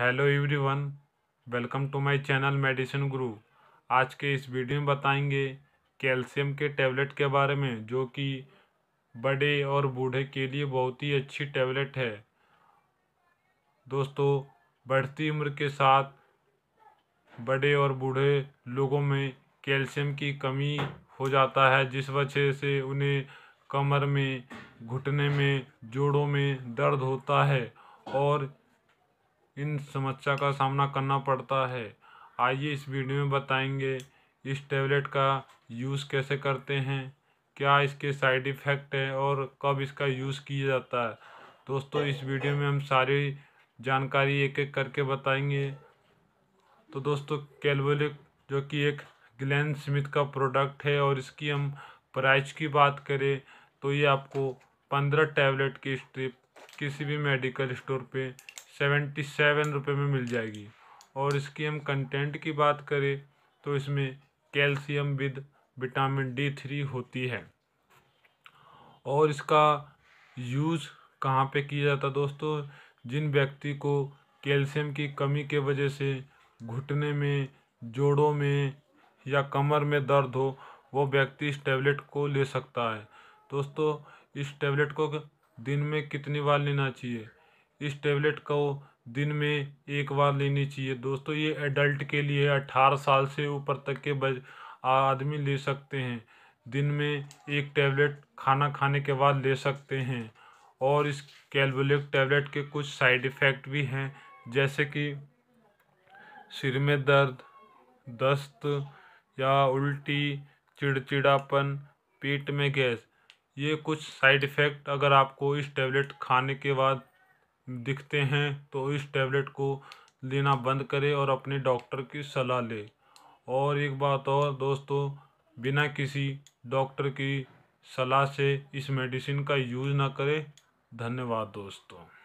hello everyone welcome to my channel medicine Guru आज के इस वीडियो में बताएंगे कैल्शियम के टैबलेट के बारे में जो कि बड़े और बूढ़े के लिए बहुत ही अच्छी टैबलेट है दोस्तों बढ़ती उम्र के साथ बड़े और बूढ़े लोगों में कैल्शियम की कमी हो जाता है जिस वजह से उन्हें कमर में घुटने में जोड़ों में दर्द होता है और इन समस्या का सामना करना पड़ता है आइए इस वीडियो में बताएंगे इस टैबलेट का यूज़ कैसे करते हैं क्या इसके साइड इफ़ेक्ट है और कब इसका यूज़ किया जाता है दोस्तों इस वीडियो में हम सारी जानकारी एक एक करके बताएंगे तो दोस्तों कैलवोलिक जो कि एक ग्लैन स्मिथ का प्रोडक्ट है और इसकी हम प्राइस की बात करें तो ये आपको पंद्रह टैबलेट की स्ट्रिप किसी भी मेडिकल स्टोर पे सेवेंटी सेवन रुपये में मिल जाएगी और इसकी हम कंटेंट की बात करें तो इसमें calcium with vitamin D three होती है और इसका यूज़ कहाँ पे किया जाता दोस्तों जिन व्यक्ति को कैल्शियम की कमी के वजह से घुटने में जोड़ों में या कमर में दर्द हो वो व्यक्ति इस टैबलेट को ले सकता है दोस्तों इस टैबलेट को दिन में कितनी बार लेना चाहिए इस टेबलेट को दिन में एक बार लेनी चाहिए दोस्तों ये एडल्ट के लिए अट्ठारह साल से ऊपर तक के बज आदमी ले सकते हैं दिन में एक टैबलेट खाना खाने के बाद ले सकते हैं और इस कैलबुलिक टैबलेट के कुछ साइड इफ़ेक्ट भी हैं जैसे कि सिर में दर्द दस्त या उल्टी चिड़चिड़ापन पेट में गैस ये कुछ साइड इफ़ेक्ट अगर आपको इस टैबलेट खाने के बाद दिखते हैं तो इस टैबलेट को लेना बंद करें और अपने डॉक्टर की सलाह लें और एक बात और दोस्तों बिना किसी डॉक्टर की सलाह से इस मेडिसिन का यूज़ ना करें धन्यवाद दोस्तों